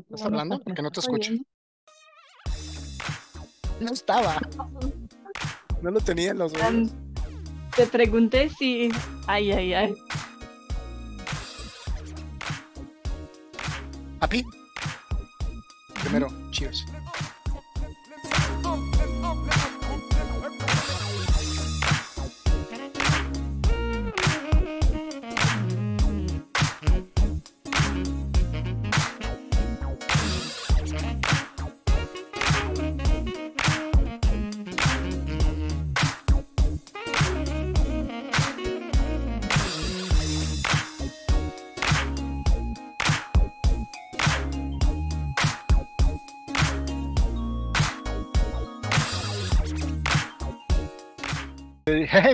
¿Estás hablando? Porque no te escucho. No estaba. No lo tenía en los te pregunté si. Ay, ay, ay. Happy. Primero, cheers.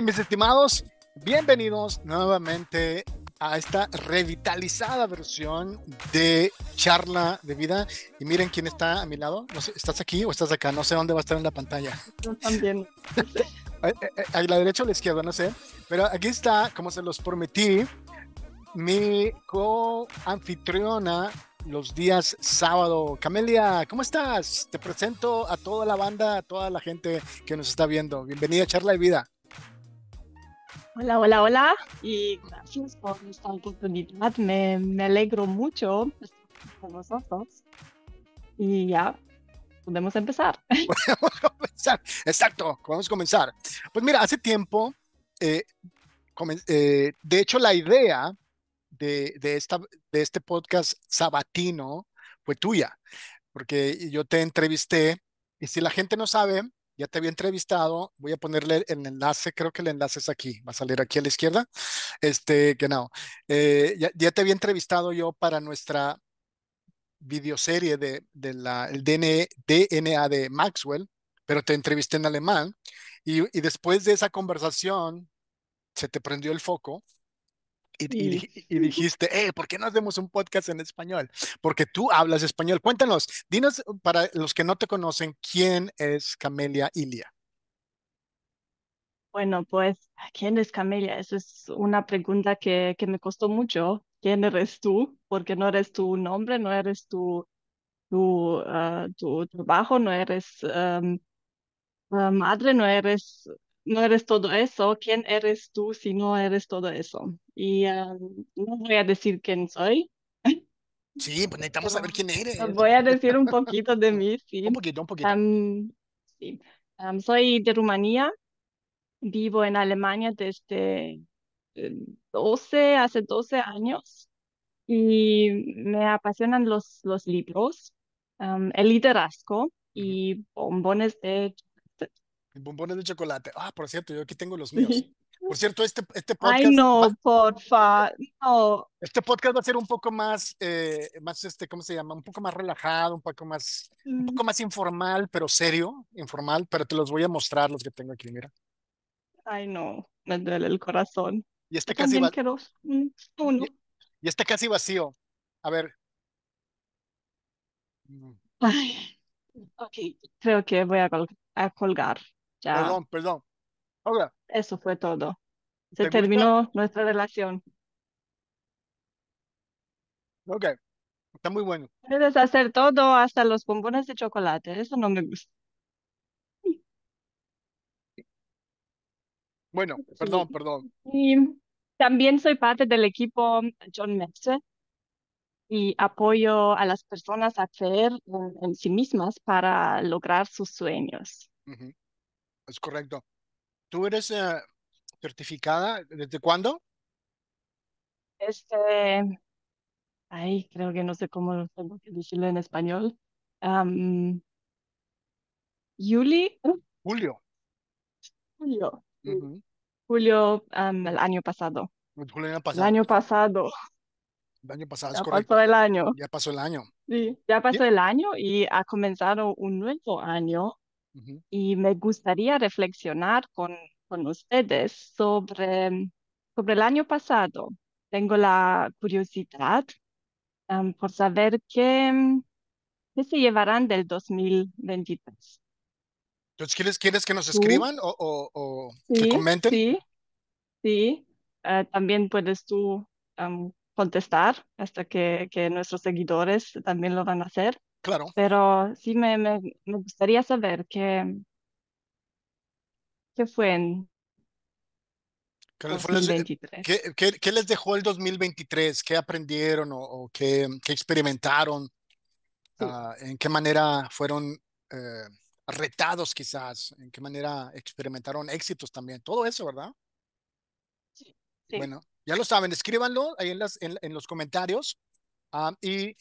mis estimados, bienvenidos nuevamente a esta revitalizada versión de charla de vida. Y miren quién está a mi lado. ¿Estás aquí o estás acá? No sé dónde va a estar en la pantalla. Yo también. Eh, eh, eh, a, la derecha o a la izquierda, no sé. Pero aquí está, como se los prometí, mi co-anfitriona los días sábado. Camelia, ¿cómo estás? Te presento a toda la banda, a toda la gente que nos está viendo. Bienvenida a Charla de Vida. Hola, hola, hola y gracias por esta oportunidad. Me, me alegro mucho estar con vosotros y ya podemos empezar. Podemos comenzar, exacto, vamos comenzar. Pues mira, hace tiempo, eh, eh, de hecho la idea de, de, esta, de este podcast sabatino fue tuya, porque yo te entrevisté y si la gente no sabe, ya te había entrevistado, voy a ponerle el enlace, creo que el enlace es aquí, va a salir aquí a la izquierda, este, genau, eh, ya, te había entrevistado yo para nuestra videoserie de, de la, el DNA, e, DNA de Maxwell, pero te entrevisté en alemán y, y después de esa conversación se te prendió el foco y, dijiste, hey, ¿por qué no hacemos un podcast en español? Porque tú hablas español. Cuéntanos, dinos uh, para los que no te conocen, ¿quién es Camelia Ilia? Bueno, pues, ¿quién es Camelia? Esa es una pregunta que, que me costó mucho. ¿Quién eres tú? Porque no eres tu nombre, no eres tu, tu, ah, tu trabajo, no eres ah, madre, no eres no eres todo eso, ¿quién eres tú si no eres todo eso? Y ah, no voy a decir quién soy. Sí, pues necesitamos saber quién eres. Voy a decir un poquito de mí, sí. Un poquito, un poquito. sí. soy de Rumanía, vivo en Alemania desde 12, eh, hace 12 años y me apasionan los, los libros, el liderazgo y bombones de bombones de chocolate. Ah, por cierto, yo aquí tengo los míos. Por cierto, este, este podcast. Ay, no, porfa, no. Este podcast va a ser un poco más, eh, más este, ¿cómo se llama? Un poco más relajado, un poco más, un poco mm. más informal, pero serio, informal, pero te los voy a mostrar los que tengo aquí, mira. Ay, no, me duele el corazón. Y este casi mm, Y, este casi vacío. A ver. Ay, ok, creo que voy a, colgar. Perdón, perdón. Hola. Eso fue todo. Se terminó nuestra relación. Ok. Está muy bueno. Puedes hacer todo, hasta los bombones de chocolate. Eso no me gusta. Bueno, perdón, perdón. también soy parte del equipo John Mercer y apoyo a las personas a creer en, sí mismas para lograr sus sueños. Es correcto. ¿Tú eres eh, certificada? ¿Desde cuándo? Este, ay, creo que no sé cómo tengo que decirlo en español. Julio. Julio. Julio, el año pasado. Julio el año pasado. El año pasado. El año pasado, es ya correcto. pasó el año. Ya pasó el año. Sí, ya pasó el año y ha comenzado un nuevo año y me gustaría reflexionar con, ustedes sobre, sobre el año pasado. Tengo la curiosidad por saber qué, qué, se llevarán del 2023. Entonces, ¿quieres, quieres que nos escriban o, comenten? Sí, ah, también puedes tú contestar hasta que, nuestros seguidores también lo van a hacer. Claro. Pero sí me, me, gustaría saber qué, fue en ¿Qué les, 2023. qué- les dejó el 2023? ¿Qué aprendieron o, qué, experimentaron? Ah, ¿en qué manera fueron eh, retados quizás? ¿En qué manera experimentaron éxitos también? Todo eso, ¿verdad? sí, Bueno, ya lo saben, escríbanlo ahí en, las, los comentarios. Ah, y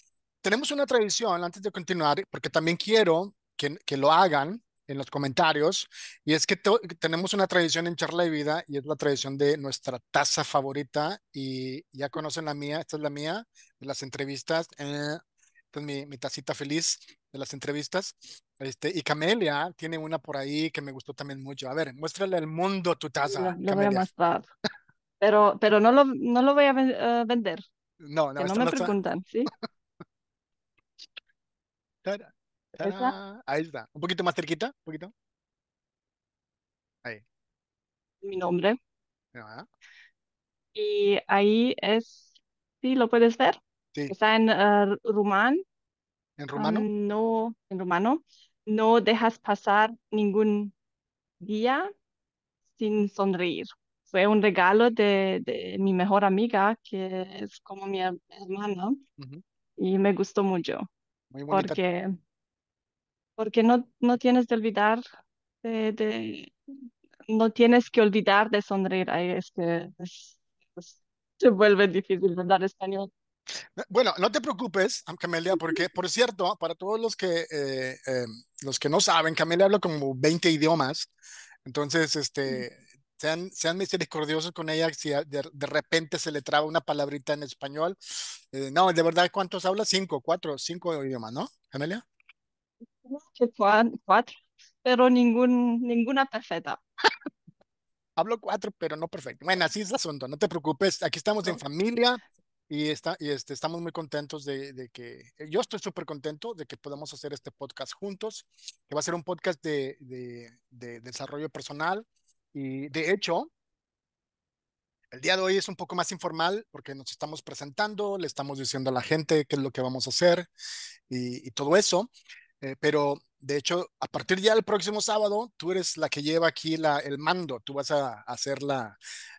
tenemos una tradición, antes de continuar, porque también quiero que, que lo hagan en los comentarios, y es que tenemos una tradición en Charla de Vida, y es la tradición de nuestra taza favorita, y ya conocen la mía, esta es la mía, de las entrevistas, eh, esta es mi, mi, tacita feliz de las entrevistas, este, y Camelia tiene una por ahí que me gustó también mucho. A ver, muéstrale al mundo tu taza, lo, Camelia. Voy Pero, pero no, lo, no lo voy a eh, vender. No, no, que no me preguntan, ¿sí? Ahí está. Un poquito más cerquita, un poquito. Ahí. Mi nombre. Y ahí es, sí, lo puedes ver. Está en ah, ¿En ah, rumano? no, en rumano. No dejas pasar ningún día sin sonreír. Fue un regalo de, mi mejor amiga, que es como mi hermana, y me gustó mucho. Porque, porque no, no tienes de olvidar eh, de, no tienes que olvidar de sonreír. Ahí es que se vuelve difícil hablar español. Eh, bueno, no te preocupes, Camelia, porque, por cierto, para todos los que, eh, em, los que no saben, Camelia habla como 20 idiomas. Entonces, mm. este, sean, sean misericordiosos con ella si de, repente se le traba una palabrita en español. Eh, no, de verdad, ¿cuántos hablas? Cinco, cuatro, cinco idiomas, ¿no, Amelia? Cuatro, pero ningún, ninguna perfecta. Hablo cuatro, pero no perfecto. Bueno, así es el asunto, no te preocupes. Aquí estamos en familia y, está, y este, estamos muy contentos de, de que, yo estoy súper contento de que podamos hacer este podcast juntos, que va a ser un podcast de, de, de desarrollo personal, y de hecho, el día de hoy es un poco más informal porque nos estamos presentando, le estamos diciendo a la gente qué es lo que vamos a hacer y, todo eso. Eh, pero de hecho, a partir ya del próximo sábado, tú eres la que lleva aquí la, el mando, tú vas a, hacer ser la,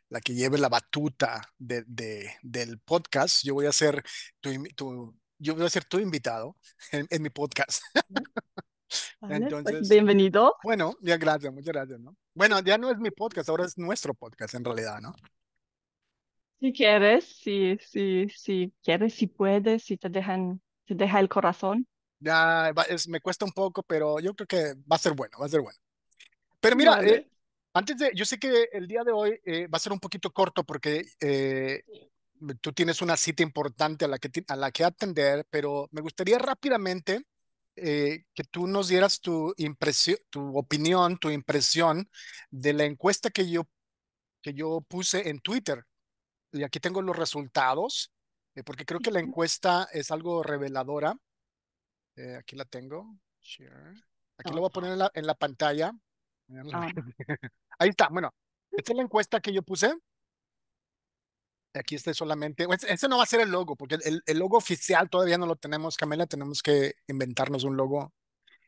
la, que lleve la batuta de, del podcast. Yo voy a ser tu, yo voy a ser tu invitado en, en mi podcast. Pues, Entonces, bienvenido. Bueno, ya gracias, muchas gracias, ¿no? Bueno, ya no es mi podcast, ahora es nuestro podcast en realidad, ¿no? Si quieres, si, si, si quieres, si puedes, si te dejan, te deja el corazón. Ya, me cuesta un poco, pero yo creo que va a ser bueno, va a ser bueno. Pero mira, eh, antes de, yo sé que el día de hoy eh, va a ser un poquito corto porque eh, tú tienes una cita importante a la que, a la que atender, pero me gustaría rápidamente eh, que tú nos dieras tu impresión, tu opinión, tu impresión de la encuesta que yo, que yo puse en Twitter. Y aquí tengo los resultados, eh, porque creo que la encuesta es algo reveladora. Eh, aquí la tengo. Aquí lo voy a poner en la, pantalla. Ah. Ahí está, bueno. Esta es la encuesta que yo puse. Aquí está solamente, ese no va a ser el logo, porque el, el logo oficial todavía no lo tenemos, Camila, tenemos que inventarnos un logo.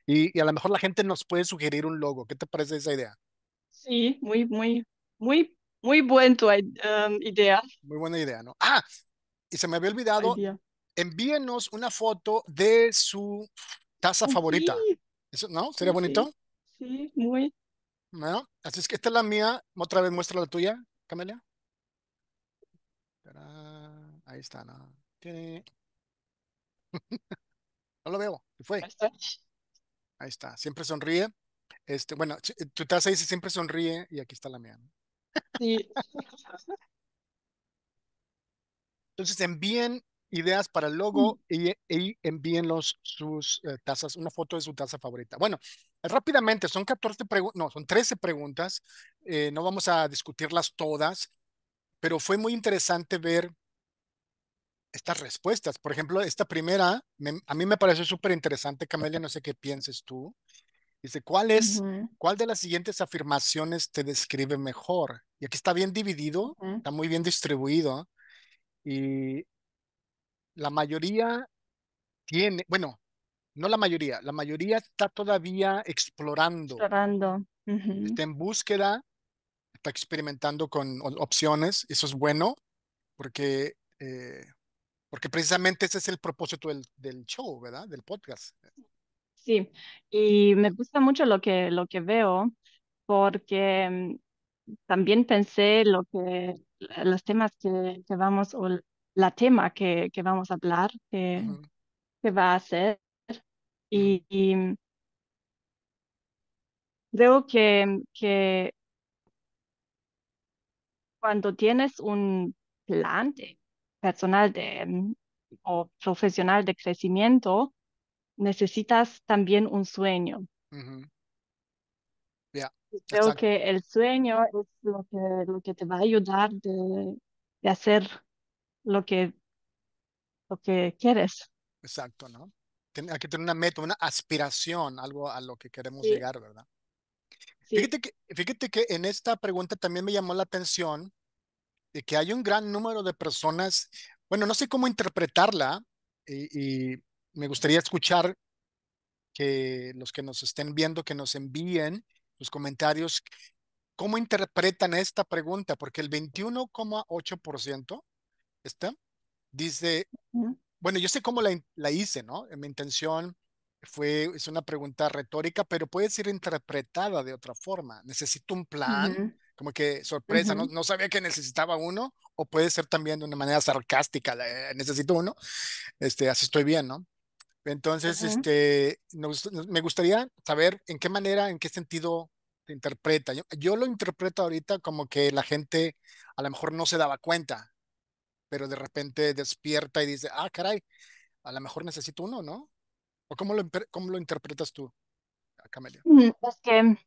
Y, y, a lo mejor la gente nos puede sugerir un logo. ¿Qué te parece esa idea? Sí, muy, muy, muy, muy buena tu um, idea. Muy buena idea, ¿no? Ah, y se me había olvidado, envíenos una foto de su taza favorita. Eso, ¿No? ¿Sería bonito? Sí. muy. bueno Así es que esta es la mía. Otra vez muestra la tuya, Camila Ahí está, ¿no? lo veo. fue? Ahí está. Siempre sonríe. Este, bueno, eh, tu taza dice siempre sonríe y aquí está la mía. Entonces envíen ideas para el logo mm. y, y envíenlos sus eh, tazas, una foto de su taza favorita. Bueno, rápidamente, son 14 preguntas, no, son 13 preguntas. Eh, no vamos a discutirlas todas pero fue muy interesante ver estas respuestas. Por ejemplo, esta primera, a mí me parece súper interesante, Camelia, no sé qué pienses tú. Dice, ¿cuál es, cuál de las siguientes afirmaciones te describe mejor? Y aquí está bien dividido, está muy bien distribuido. Y la mayoría tiene, bueno, no la mayoría, la mayoría está todavía explorando. Está en búsqueda está experimentando con opciones, eso es bueno, porque, eh, porque precisamente ese es el propósito del, show, ¿verdad? Del podcast. Sí, y me gusta mucho lo que, lo que veo, porque mm, también pensé lo que, los temas que, que vamos, o la tema que, que vamos a hablar, que, va a ser, y, y mm, creo que, que cuando tienes un plan de personal de, mm, o profesional de crecimiento, necesitas también un sueño. Creo que el sueño es lo que, lo que te va a ayudar de, hacer lo que, lo que quieres. Exacto, ¿no? hay que tener una meta, una aspiración, algo a lo que queremos llegar, ¿verdad? Fíjate, que, fíjate que en esta pregunta también me llamó la atención de que hay un gran número de personas, bueno, no sé cómo interpretarla y, me gustaría escuchar que los que nos estén viendo, que nos envíen los comentarios, cómo interpretan esta pregunta, porque el 21,8% está, dice, bueno, yo sé cómo la, la hice, ¿no? En mi intención fue, es una pregunta retórica, pero puede ser interpretada de otra forma. Necesito un plan, como que sorpresa, no, sabía que necesitaba uno, o puede ser también de una manera sarcástica, eh, necesito uno, este, así estoy bien, ¿no? Entonces, este, me gustaría saber en qué manera, en qué sentido se interpreta. Yo, yo lo interpreto ahorita como que la gente a lo mejor no se daba cuenta, pero de repente despierta y dice, ah, caray, a lo mejor necesito uno, ¿no? cómo lo, interpretas tú, Camelia? Mm, es que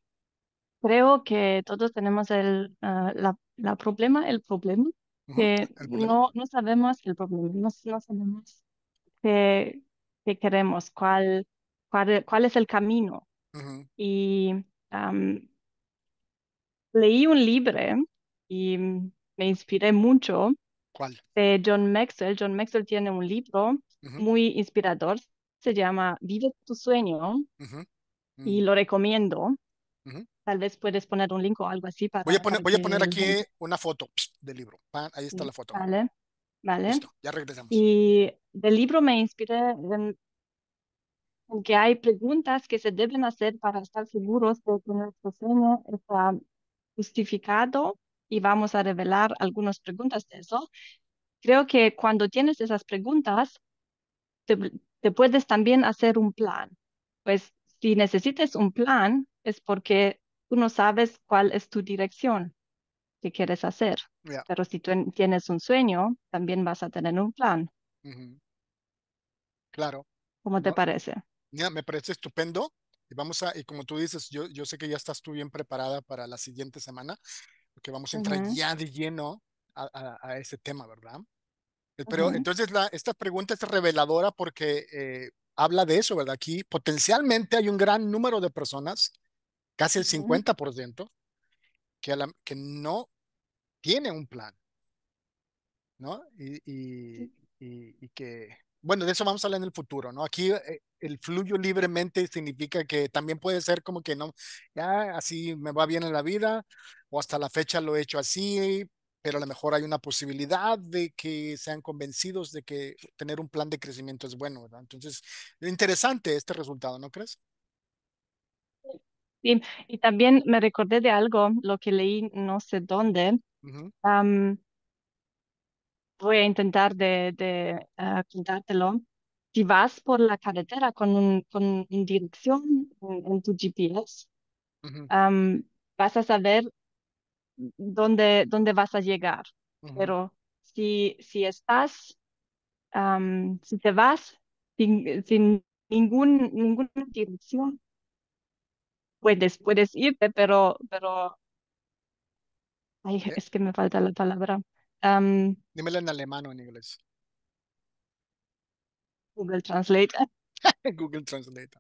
creo que todos tenemos el ah, la, problema, el problema, que No, no sabemos el problema, no, sabemos qué, queremos, cuál, cuál, es el camino. Y leí un libro y me inspiré mucho. ¿Cuál? De John Maxwell. John Maxwell tiene un libro muy inspirador, se llama Vive tu sueño mm. y lo recomiendo. Tal vez puedes poner un link o algo así para. Voy a poner, voy a poner aquí una foto del libro. Ahí está la foto. Vale, vale. ya regresamos. Y del libro me inspiré en, que hay preguntas que se deben hacer para estar seguros de que nuestro sueño está justificado y vamos a revelar algunas preguntas de eso. Creo que cuando tienes esas preguntas, te, te puedes también hacer un plan. Pues si necesitas un plan es porque tú no sabes cuál es tu dirección que quieres hacer. Pero si tú tienes un sueño, también vas a tener un plan. Claro. ¿Cómo te parece? me parece estupendo. Y vamos a, y como tú dices, yo, yo sé que ya estás tú bien preparada para la siguiente semana, porque vamos a entrar ya de lleno a ese tema, ¿verdad? Eh, pero entonces la, esta pregunta es reveladora porque eh, habla de eso, ¿verdad? Aquí potencialmente hay un gran número de personas, casi el 50%, que, que no tiene un plan, ¿no? Y, y, que, bueno, de eso vamos a hablar en el futuro, ¿no? Aquí eh, el fluyo libremente significa que también puede ser como que no, ya así me va bien en la vida, o hasta la fecha lo he hecho así, pero a lo mejor hay una posibilidad de que sean convencidos de que tener un plan de crecimiento es bueno, ¿verdad? Entonces, interesante este resultado, ¿no crees? Sí, y también me recordé de algo, lo que leí no sé dónde. voy a intentar de, contártelo. Ah, si vas por la carretera con, un, con dirección en, tu GPS, vas a saber dónde, dónde vas a llegar. Pero si, si estás, si te vas sin, sin ningún, ninguna dirección, puedes, puedes irte, pero, pero, ay, eh. es que me falta la palabra. Dímelo en alemán o en inglés. Google Translate. Google Translate.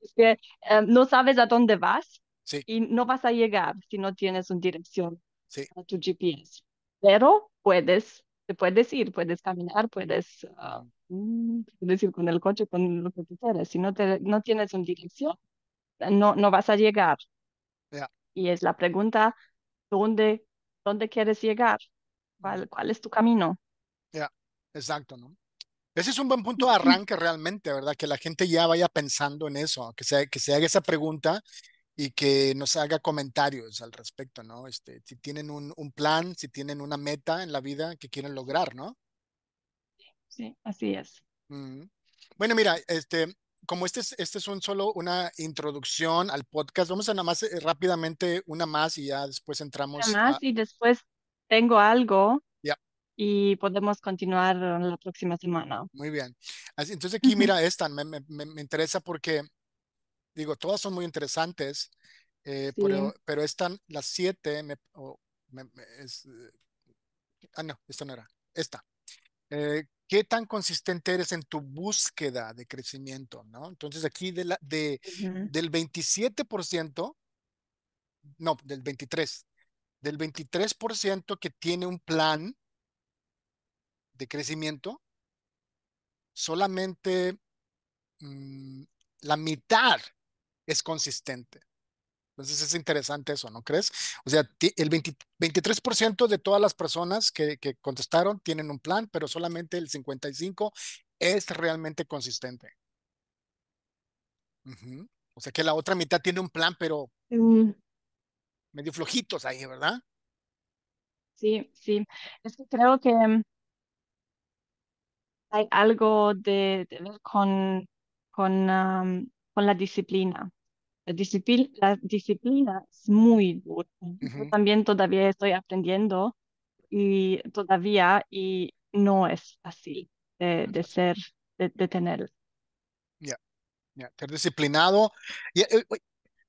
Es que eh, no sabes a dónde vas, y no vas a llegar si no tienes una dirección a tu GPS. Pero puedes, te puedes ir, puedes caminar, ah, mm, puedes, ir con el coche, con lo que tú quieras. Si no, te, no tienes una dirección, no, no vas a llegar. Y es la pregunta, ¿dónde, dónde quieres llegar? ¿Cuál, es tu camino? Ya, exacto, ¿no? Ese es un buen punto de arranque realmente, ¿verdad? Que la gente ya vaya pensando en eso, que se, que se haga esa pregunta y que nos haga comentarios al respecto, ¿no? Este, si tienen un, un, plan, si tienen una meta en la vida que quieren lograr, ¿no? Sí, así es. Mm. Bueno, mira, este, como este es, este es un solo una introducción al podcast, vamos a nada más eh, rápidamente una más y ya después entramos. Una más y después tengo algo y podemos continuar la próxima semana. Muy bien. entonces aquí, mira, esta, me, me, me, interesa porque digo, todas son muy interesantes, eh, pero, pero están las siete, eh, ah, no, esta no era, esta. Eh, ¿Qué tan consistente eres en tu búsqueda de crecimiento? ¿no? Entonces aquí de la, de, del 27%, no, del 23, del 23% que tiene un plan de crecimiento, solamente mm, la mitad es consistente. Entonces es interesante eso, ¿no crees? O sea, el 23% de todas las personas que, que, contestaron tienen un plan, pero solamente el 55% es realmente consistente. O sea que la otra mitad tiene un plan, pero mm. medio flojitos ahí, ¿verdad? Sí, sí. Es que creo que hay algo de, ver con, con, con la disciplina disciplina, la disciplina es muy dura. Yo también todavía estoy aprendiendo y todavía y no es fácil de, ser, de, tener. Ya, ser ya, disciplinado. Y, eh,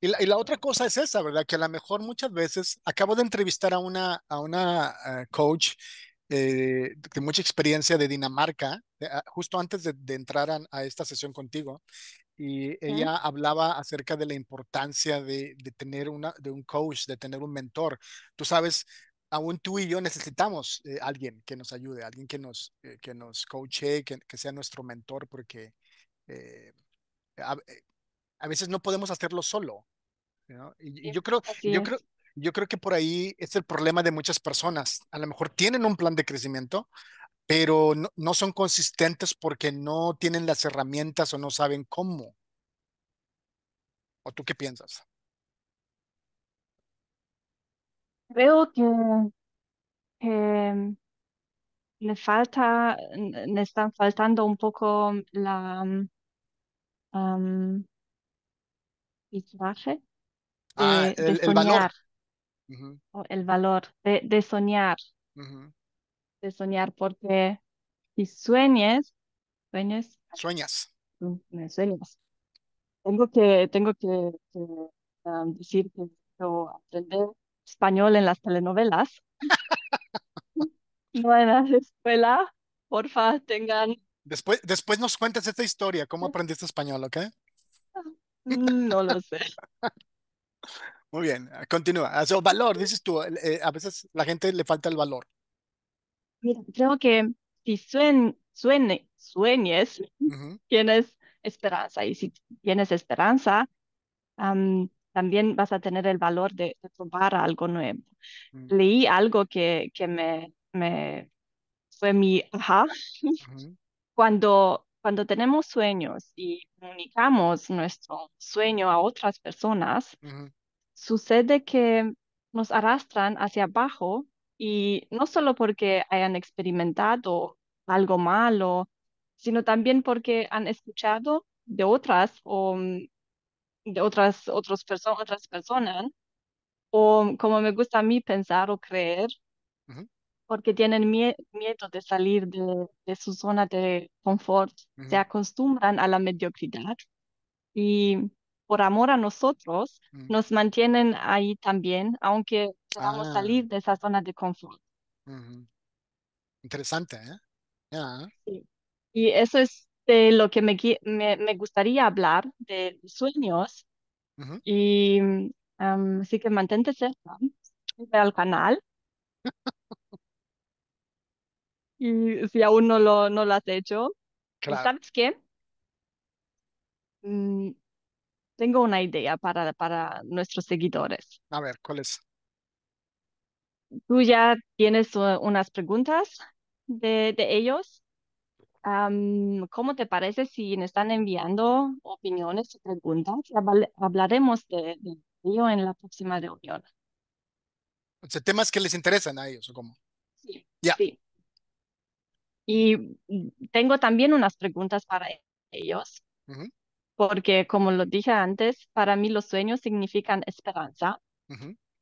y, la, otra cosa es esa, ¿verdad? Que a lo mejor muchas veces acabo de entrevistar a una, a una eh, coach eh, de mucha experiencia de Dinamarca, justo antes de, entrar a, esta sesión contigo, y ella hablaba acerca de la importancia de, tener una, de un coach, de tener un mentor. Tú sabes, aún tú y yo necesitamos eh, alguien que nos ayude, alguien que nos, eh, que nos coache, que, sea nuestro mentor, porque eh, a, veces no podemos hacerlo solo. Y, yo creo, yo creo, yo creo que por ahí es el problema de muchas personas. A lo mejor tienen un plan de crecimiento, pero no, son consistentes porque no tienen las herramientas o no saben cómo. ¿O tú qué piensas? Creo que, le falta, le están faltando un poco la um, el, valor. El valor de, soñar de soñar, porque si sueñes, sueñes. Sueñas. Mm, sueñas. Tengo que, tengo que, ah, decir que yo aprendí español en las telenovelas. no en la escuela. Porfa, tengan. Después, después nos cuentas esta historia, cómo aprendiste español, ¿ok? Mm, no lo sé. Muy bien, continúa. valor, dices tú, eh, eh, a veces la gente le falta el valor. Mira, creo que si sueñes, tienes esperanza. Y si tienes esperanza, también vas a tener el valor de, probar algo nuevo. Mm. Leí algo que, que me, me fue mi ajá. Cuando, cuando tenemos sueños y comunicamos nuestro sueño a otras personas, sucede que nos arrastran hacia abajo y no solo porque hayan experimentado algo malo, sino también porque han escuchado de otras o mm, de otras, otras personas otras personas, o como me gusta a mí pensar o creer, porque tienen miedo de salir de, su zona de confort, se acostumbran a la mediocridad y por amor a nosotros mm. nos mantienen ahí también, aunque podamos ah. salir de esa zona de confort. Interesante, ¿eh? Y eso es de lo que me, me, gustaría hablar, de sueños. Y así que mantente cerca, al canal. y si aún no lo, no lo has hecho, pues, ¿sabes qué? Mm, tengo una idea para, para nuestros seguidores. A ver, ¿cuál es? tú ya tienes uh, unas preguntas de, de ellos. ¿cómo te parece si me están enviando opiniones y preguntas? hablaremos de, ello en la próxima reunión. temas que les interesan a ellos, ¿o cómo? Sí, Y tengo también unas preguntas para ellos, porque como lo dije antes, para mí los sueños significan esperanza.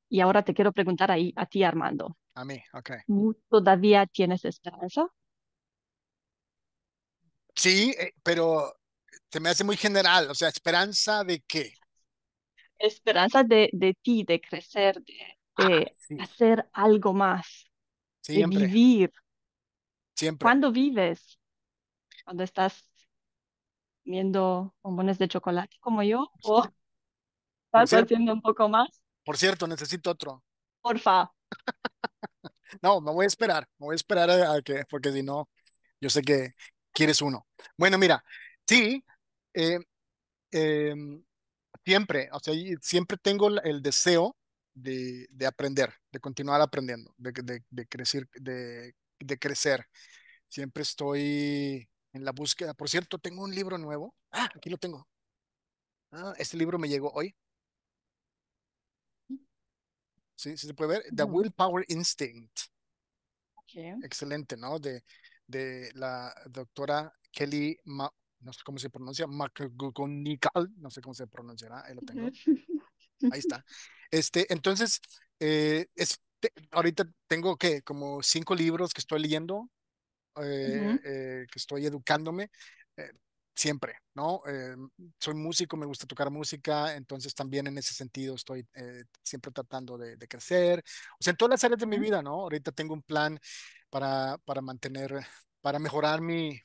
Y ahora te quiero preguntar ahí, a ti, Armando. A mí, ok. ¿Todavía tienes esperanza? Sí, eh, pero se me hace muy general. O sea, ¿esperanza de qué? Esperanza de, de ti, de crecer, de, ah, hacer algo más, Siempre. de vivir. Siempre. ¿Cuándo vives? ¿Cuando estás comiendo bombones de chocolate como yo? ¿O estás haciendo un poco más? Por cierto, necesito otro. Porfa. no, me voy a esperar, me voy a esperar a, que, porque si no, yo sé que quieres uno. Bueno, mira, sí, eh, em, siempre, o sea, siempre tengo el deseo de, aprender, de continuar aprendiendo, de, crecer, de, crecer. Siempre estoy en la búsqueda. Por cierto, tengo un libro nuevo. Ah, aquí lo tengo. Ah, este libro me llegó hoy. ¿sí? se puede ver? The Willpower Instinct. Excelente, ¿no? De, de la doctora Kelly, Ma, no sé cómo se pronuncia, MacGonical, no sé cómo se pronunciará, ahí lo tengo. Ahí está. Este, entonces, eh, este, ahorita tengo que como cinco libros que estoy leyendo, eh, eh, que estoy educándome. Eh, siempre, ¿no? Eh, soy músico, me gusta tocar música, entonces también en ese sentido estoy eh, siempre tratando de, crecer, o sea, en todas las áreas de mi vida, ¿no? Ahorita tengo un plan para, para mantener, para mejorar mi,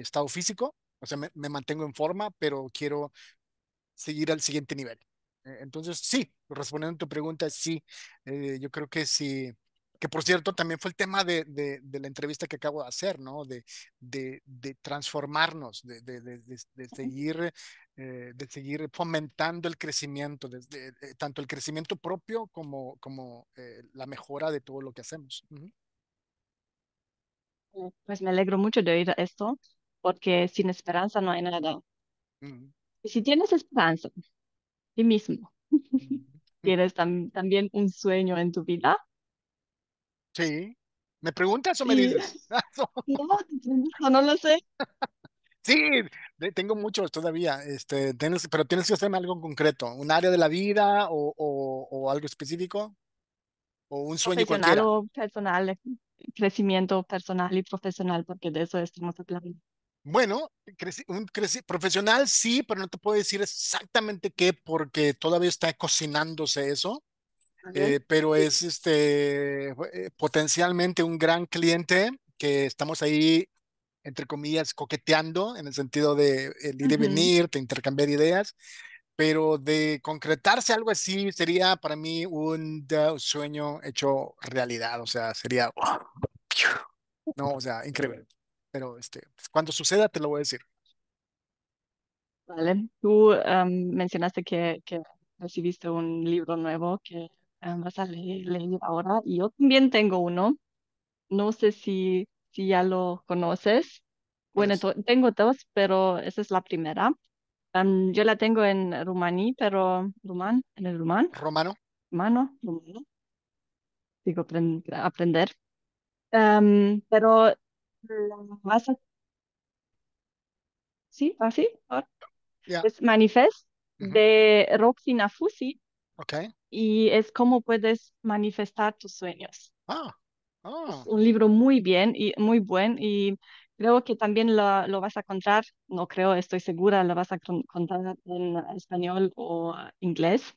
estado físico, o sea, me, mantengo en forma, pero quiero seguir al siguiente nivel. Eh, entonces, sí, respondiendo a tu pregunta, sí, yo creo que sí que por cierto también fue el tema de, de, la entrevista que acabo de hacer, ¿no? De, de transformarnos, de, seguir, eh, de seguir fomentando el crecimiento, eh, eh, tanto el crecimiento propio como, como la mejora de todo lo que hacemos. Mm, pues me alegro mucho de oír esto, porque sin esperanza no hay nada. Y si tienes esperanza, y mismo, tienes también un sueño en tu vida, Sí. ¿Me preguntas o me dices? Ah, no, no, lo sé. Sí, tengo muchos todavía, este, tienes, pero tienes que hacerme algo en concreto, un área de la vida o, o, algo específico o un sueño cualquiera. personal, crecimiento personal y profesional, porque de eso estamos hablando. Bueno, un profesional sí, pero no te puedo decir exactamente qué porque todavía está cocinándose eso. Eh, pero es este eh, potencialmente un gran cliente que estamos ahí, entre comillas, coqueteando en el sentido de ir y venir, de intercambiar ideas, pero de concretarse algo así sería para mí un sueño hecho realidad, o sea, sería, ¡oh! no, o sea, increíble. Pero este, pues, cuando suceda te lo voy a decir. Vale, tú em, mencionaste que, que recibiste un libro nuevo que Ah, vas a leer, ahora. Y yo también tengo uno. No sé si, si ya lo conoces. Bueno, tengo dos, pero esa es la primera. yo la tengo en rumaní, pero rumán, en el rumán. Romano. Mano, rumano. Digo, aprender. pero Sí, así. ¿Ah, es manifest de Roxy Nafusi Okay y es cómo puedes manifestar tus sueños. Ah, es ah. un libro muy bien y muy buen y creo que también lo, vas a encontrar, no creo, estoy segura, lo vas a encontrar en español o inglés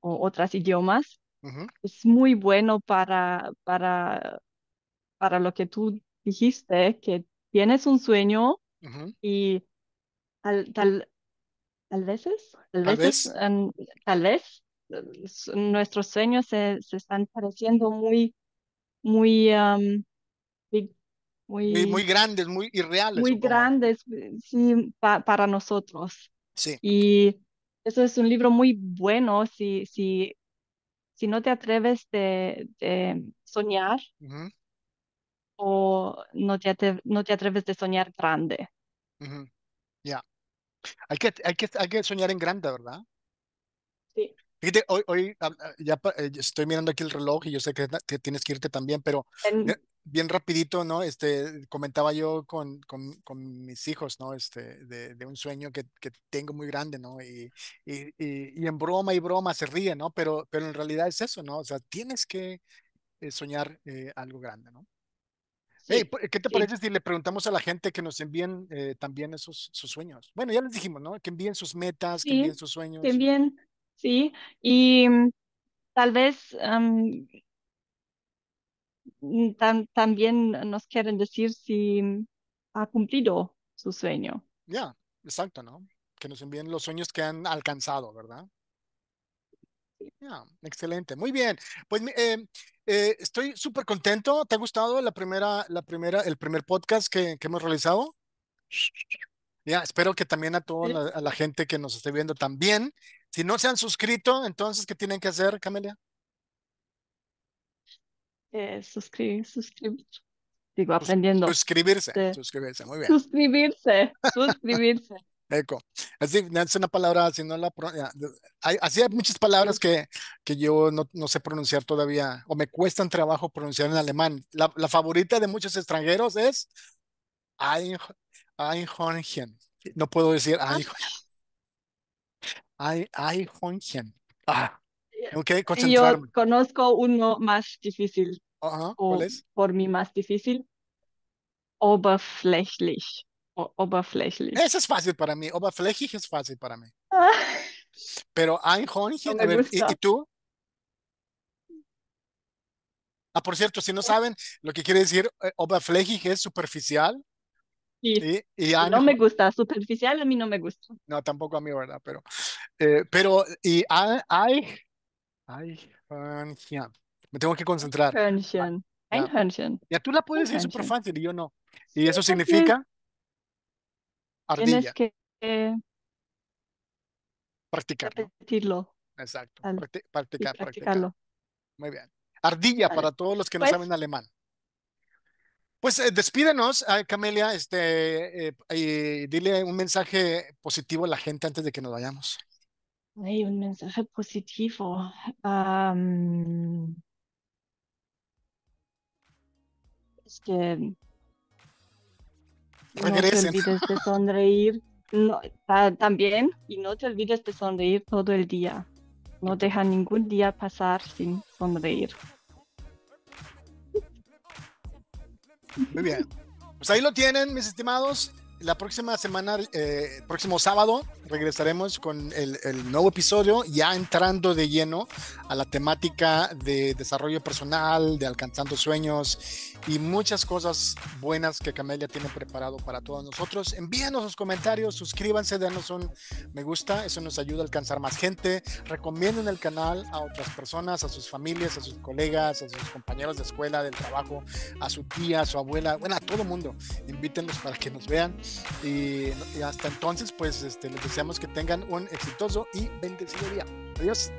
o otros idiomas. Es muy bueno para, para, para lo que tú dijiste, que tienes un sueño y tal, tal, tal veces, vez. Em, tal vez nuestros sueños se, están pareciendo muy, muy, muy, muy, grandes, muy irreales. Muy grandes, eh, sí, para nosotros. Sí. Y eso es un libro muy bueno si, si, si no te atreves de, soñar o no te, atreves, no te atreves de soñar grande. Ya. Hay, que, hay, que, hay que soñar en grande, ¿verdad? Sí. Fíjate, hoy, ah, eh, ya estoy mirando aquí el reloj y yo sé que, tienes que irte también, pero bien, rapidito, ¿no? Este, comentaba yo con, con, mis hijos, ¿no? Este, de, un sueño que, tengo muy grande, ¿no? Y, en broma y broma se ríe, ¿no? Pero, pero en realidad es eso, ¿no? O sea, tienes que eh, soñar eh, algo grande, ¿no? ¿Qué te parece si le preguntamos a la gente que nos envíen también esos sus sueños? Bueno, ya les dijimos, ¿no? Que envíen sus metas, que envíen sus sueños. Que envíen ¿sí? Y mm, tal vez mm, también nos quieren decir si mm, ha cumplido su sueño. Ya, exacto, ¿no? Que nos envíen los sueños que han alcanzado, ¿verdad? Ya, excelente, muy bien. Pues eh, eh, estoy súper contento. ¿Te ha gustado la primera, la primera, el primer podcast que, hemos realizado? Ya, espero que también a toda la gente que nos esté viendo también si no se han suscrito, entonces, ¿qué tienen que hacer, Camelia? Eh, suscribirse. Digo, aprendiendo. Suscribirse, suscribirse, muy bien. Suscribirse, suscribirse. Eco. Así es una palabra, si no la hay, así hay muchas palabras que, que yo no, no, sé pronunciar todavía o me cuestan trabajo pronunciar en alemán. La, favorita de muchos extranjeros es Einhornchen. No puedo decir ah, Ay, ay, Ah, eh, concentrarme. Yo conozco uno más difícil. Ajá, ¿cuál es? Por mí más difícil. Oberflächlich. oberflächlich. Eso es fácil para mí. Oberflächlich es fácil para mí. Pero ay, Honchen, ¿y, tú? Ah, por cierto, si no eh. saben lo que quiere decir eh, oberflächlich es superficial y, no me gusta, superficial a mí no me gusta. No, tampoco a mí, ¿verdad? Pero, eh, pero y hay, me tengo que concentrar. Ein Ya tú la puedes decir súper fácil y yo no. ¿Y eso significa? Ardilla. Tienes que practicarlo. Exacto. practicar, practicarlo. Muy bien. Ardilla para todos los que no pues saben alemán. Pues eh, despídenos, ah, Camelia, este, eh, eh, dile un mensaje positivo a la gente antes de que nos vayamos. un mensaje positivo. es que no te olvides de sonreír también y no te olvides de sonreír todo el día. No deja ningún día pasar sin sonreír. Muy bien. Pues ahí lo tienen, mis estimados la próxima semana, eh, próximo sábado, regresaremos con el, nuevo episodio, ya entrando de lleno a la temática de desarrollo personal, de alcanzando sueños y muchas cosas buenas que Camelia tiene preparado para todos nosotros. Envíanos sus comentarios, suscríbanse, denos un me gusta, eso nos ayuda a alcanzar más gente. Recomienden el canal a otras personas, a sus familias, a sus colegas, a sus compañeros de escuela, del trabajo, a su tía, a su abuela, bueno, a todo mundo. Invítenlos para que nos vean. Y, hasta entonces, pues este, les deseamos que tengan un exitoso y bendecido día. Adiós.